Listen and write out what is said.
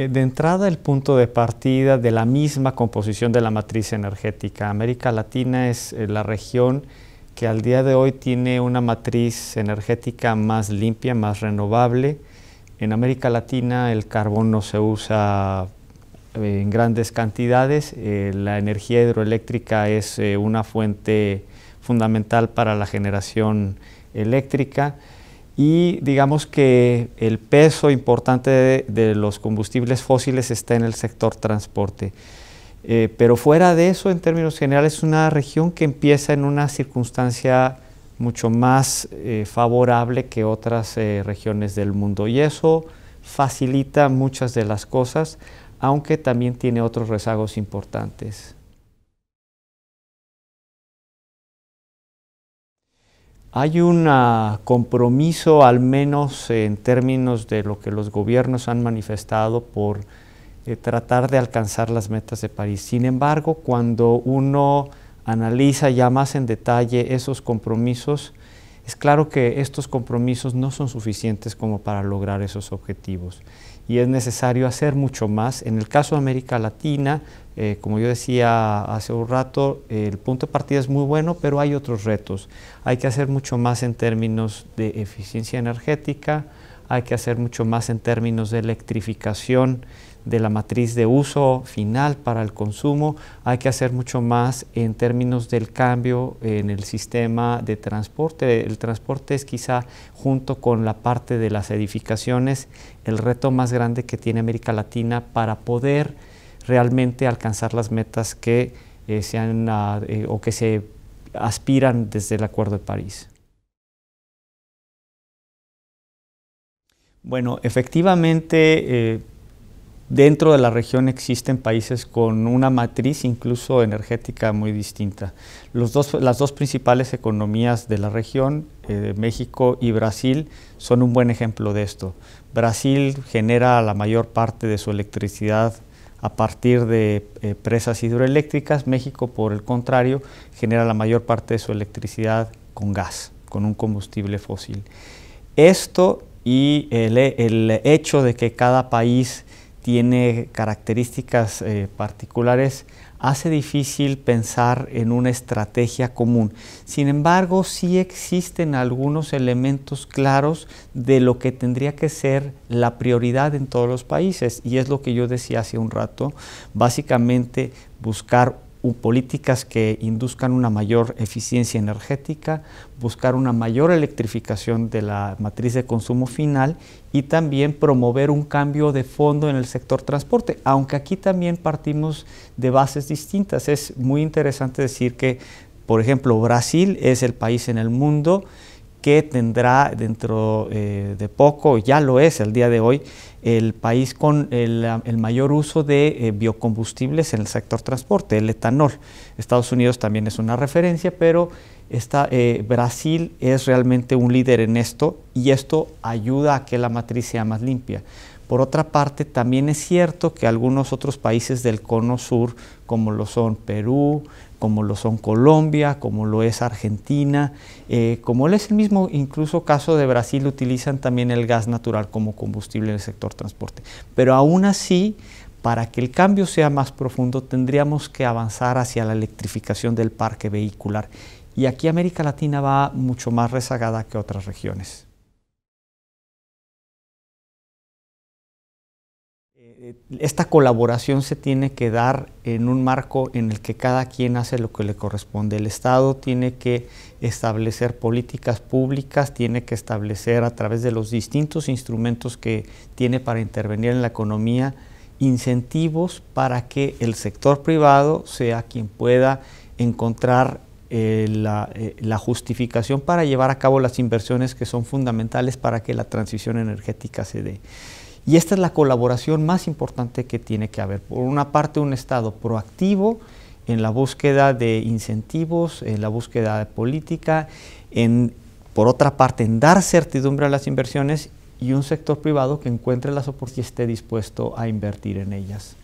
Eh, de entrada, el punto de partida de la misma composición de la matriz energética. América Latina es eh, la región que al día de hoy tiene una matriz energética más limpia, más renovable. En América Latina el carbón no se usa eh, en grandes cantidades, la energía hidroeléctrica es una fuente fundamental para la generación eléctrica y digamos que el peso importante de, los combustibles fósiles está en el sector transporte. Eh, pero fuera de eso, en términos generales, es una región que empieza en una circunstancia mucho más eh, favorable que otras eh, regiones del mundo y eso facilita muchas de las cosas, aunque también tiene otros rezagos importantes. Hay un ah, compromiso, al menos en términos de lo que los gobiernos han manifestado por eh, tratar de alcanzar las metas de París. Sin embargo, cuando uno analiza ya más en detalle esos compromisos, es claro que estos compromisos no son suficientes como para lograr esos objetivos y es necesario hacer mucho más. En el caso de América Latina, eh, como yo decía hace un rato, el punto de partida es muy bueno, pero hay otros retos. Hay que hacer mucho más en términos de eficiencia energética, hay que hacer mucho más en términos de electrificación de la matriz de uso final para el consumo, hay que hacer mucho más en términos del cambio en el sistema de transporte. El transporte es quizá junto con la parte de las edificaciones el reto más grande que tiene América Latina para poder realmente alcanzar las metas que eh, ah, eh, o que se aspiran desde el Acuerdo de París. Bueno, efectivamente, eh, Dentro de la región existen países con una matriz incluso energética muy distinta. las dos principales economías de la región, eh, México y Brasil, son un buen ejemplo de esto. Brasil genera la mayor parte de su electricidad a partir de eh, presas hidroeléctricas, México, por el contrario, genera la mayor parte de su electricidad con gas, con un combustible fósil. Esto y el hecho de que cada país tiene características eh, particulares, hace difícil pensar en una estrategia común. Sin embargo, sí existen algunos elementos claros de lo que tendría que ser la prioridad en todos los países, y es lo que yo decía hace un rato, básicamente buscar políticas que induzcan una mayor eficiencia energética, buscar una mayor electrificación de la matriz de consumo final y también promover un cambio de fondo en el sector transporte, aunque aquí también partimos de bases distintas. Es muy interesante decir que, por ejemplo, Brasil es el país en el mundo que tendrá dentro eh, de poco, ya lo es el día de hoy, el país con el, mayor uso de eh, biocombustibles en el sector transporte, el etanol. Estados Unidos también es una referencia, pero esta, eh, Brasil es realmente un líder en esto y esto ayuda a que la matriz sea más limpia. Por otra parte, también es cierto que algunos otros países del cono sur, como lo son Perú, como lo son Colombia, como lo es Argentina, eh, como lo es el mismo incluso caso de Brasil, utilizan también el gas natural como combustible en el sector transporte. Pero aún así, para que el cambio sea más profundo, tendríamos que avanzar hacia la electrificación del parque vehicular. Y aquí América Latina va mucho más rezagada que otras regiones. Eh, esta colaboración se tiene que dar en un marco en el que cada quien hace lo que le corresponde. El Estado tiene que establecer políticas públicas, tiene que establecer a través de los distintos instrumentos que tiene para intervenir en la economía, incentivos para que el sector privado sea quien pueda encontrar eh, eh, la, justificación para llevar a cabo las inversiones que son fundamentales para que la transición energética se dé. Y esta es la colaboración más importante que tiene que haber. Por una parte, un Estado proactivo en la búsqueda de incentivos, en la búsqueda de política, en, por otra parte, en dar certidumbre a las inversiones y un sector privado que encuentre las oportunidades y esté dispuesto a invertir en ellas.